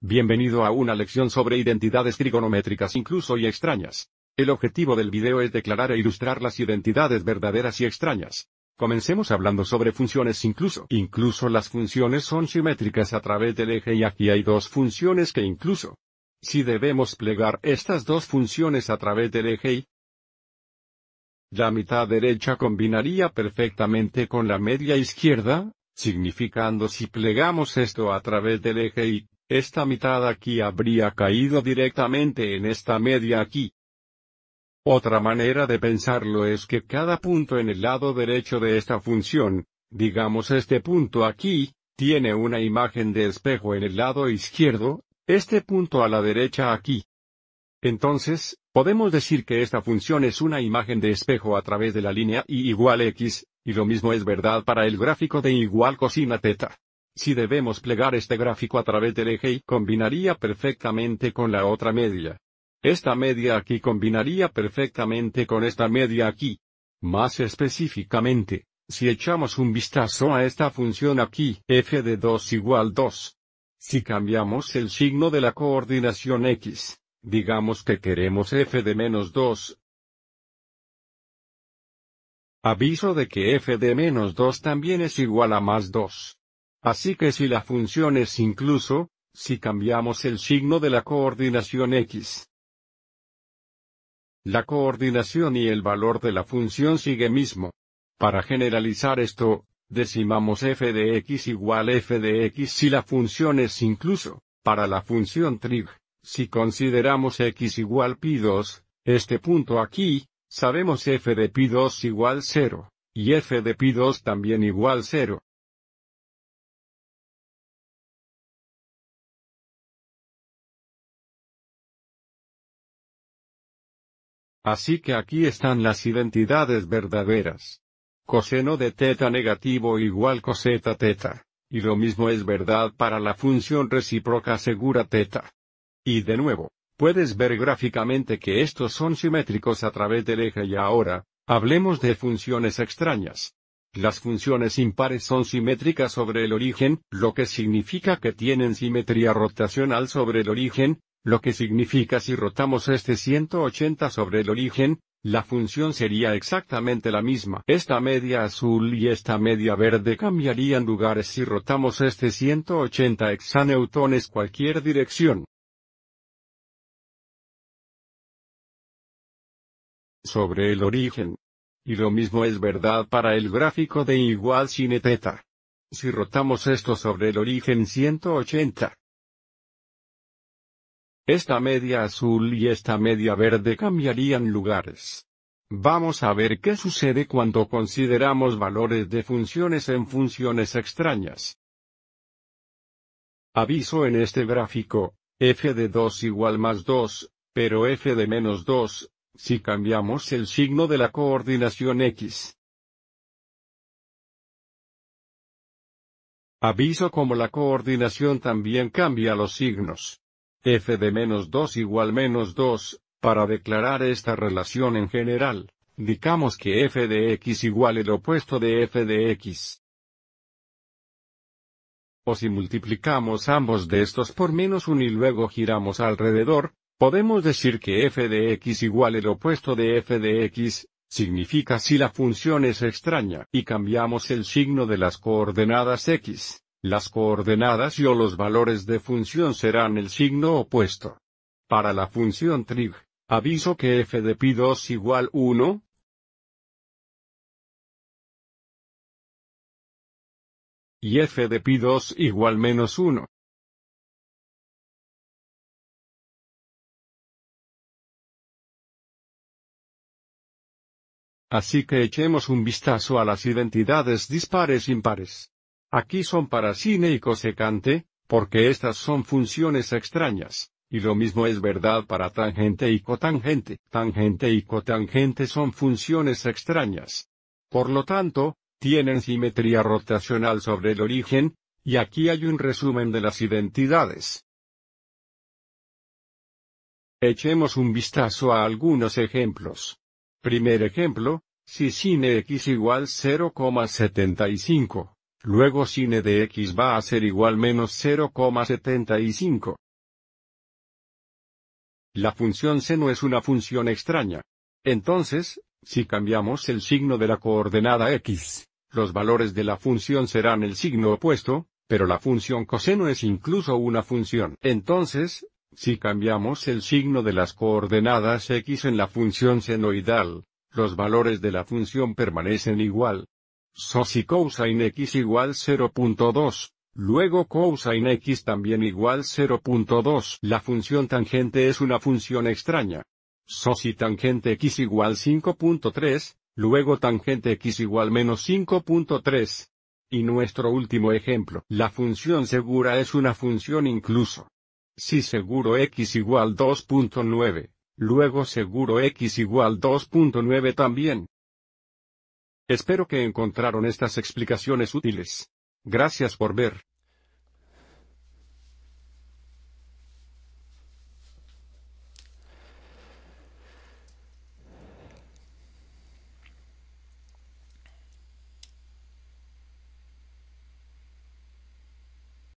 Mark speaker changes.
Speaker 1: Bienvenido a una lección sobre identidades trigonométricas incluso y extrañas. El objetivo del video es declarar e ilustrar las identidades verdaderas y extrañas. Comencemos hablando sobre funciones incluso. Incluso las funciones son simétricas a través del eje y aquí hay dos funciones que incluso. Si debemos plegar estas dos funciones a través del eje y, la mitad derecha combinaría perfectamente con la media izquierda, significando si plegamos esto a través del eje y, esta mitad aquí habría caído directamente en esta media aquí. Otra manera de pensarlo es que cada punto en el lado derecho de esta función, digamos este punto aquí, tiene una imagen de espejo en el lado izquierdo, este punto a la derecha aquí. Entonces, podemos decir que esta función es una imagen de espejo a través de la línea y igual x, y lo mismo es verdad para el gráfico de igual cosina teta. Si debemos plegar este gráfico a través del eje y combinaría perfectamente con la otra media. Esta media aquí combinaría perfectamente con esta media aquí. Más específicamente, si echamos un vistazo a esta función aquí, f de 2 igual 2. Si cambiamos el signo de la coordinación x, digamos que queremos f de menos 2, Aviso de que f de menos 2 también es igual a más 2. Así que si la función es incluso, si cambiamos el signo de la coordinación x, la coordinación y el valor de la función sigue mismo. Para generalizar esto, decimamos f de x igual f de x si la función es incluso, para la función trig, si consideramos x igual pi 2, este punto aquí, Sabemos f de pi 2 igual 0, y f de pi 2 también igual 0. Así que aquí están las identidades verdaderas. Coseno de teta negativo igual coseta teta. Y lo mismo es verdad para la función recíproca segura teta. Y de nuevo, Puedes ver gráficamente que estos son simétricos a través del eje y ahora, hablemos de funciones extrañas. Las funciones impares son simétricas sobre el origen, lo que significa que tienen simetría rotacional sobre el origen, lo que significa si rotamos este 180 sobre el origen, la función sería exactamente la misma. Esta media azul y esta media verde cambiarían lugares si rotamos este 180 hexaneutones cualquier dirección. sobre el origen. Y lo mismo es verdad para el gráfico de igual sin teta. Si rotamos esto sobre el origen 180. Esta media azul y esta media verde cambiarían lugares. Vamos a ver qué sucede cuando consideramos valores de funciones en funciones extrañas. Aviso en este gráfico, f de 2 igual más 2, pero f de menos 2, si cambiamos el signo de la coordinación X. Aviso como la coordinación también cambia los signos. f de menos 2 igual menos 2, para declarar esta relación en general, indicamos que f de x igual el opuesto de f de x. O si multiplicamos ambos de estos por menos 1 y luego giramos alrededor, Podemos decir que f de x igual el opuesto de f de x, significa si la función es extraña, y cambiamos el signo de las coordenadas x, las coordenadas y o los valores de función serán el signo opuesto. Para la función trig, aviso que f de pi 2 igual 1, y f de pi 2 igual menos 1. Así que echemos un vistazo a las identidades dispares impares. Aquí son para cine y cosecante, porque estas son funciones extrañas, y lo mismo es verdad para tangente y cotangente. Tangente y cotangente son funciones extrañas. Por lo tanto, tienen simetría rotacional sobre el origen, y aquí hay un resumen de las identidades. Echemos un vistazo a algunos ejemplos. Primer ejemplo, si sine x igual 0,75, luego sine de x va a ser igual menos 0,75. La función seno es una función extraña. Entonces, si cambiamos el signo de la coordenada x, los valores de la función serán el signo opuesto, pero la función coseno es incluso una función. Entonces, si cambiamos el signo de las coordenadas x en la función senoidal, los valores de la función permanecen igual. So si cosine x igual 0.2, luego cosine x también igual 0.2. La función tangente es una función extraña. So si tangente x igual 5.3, luego tangente x igual menos 5.3. Y nuestro último ejemplo, la función segura es una función incluso. Si seguro x igual 2.9, Luego seguro x igual 2.9 también. Espero que encontraron estas explicaciones útiles. Gracias por ver.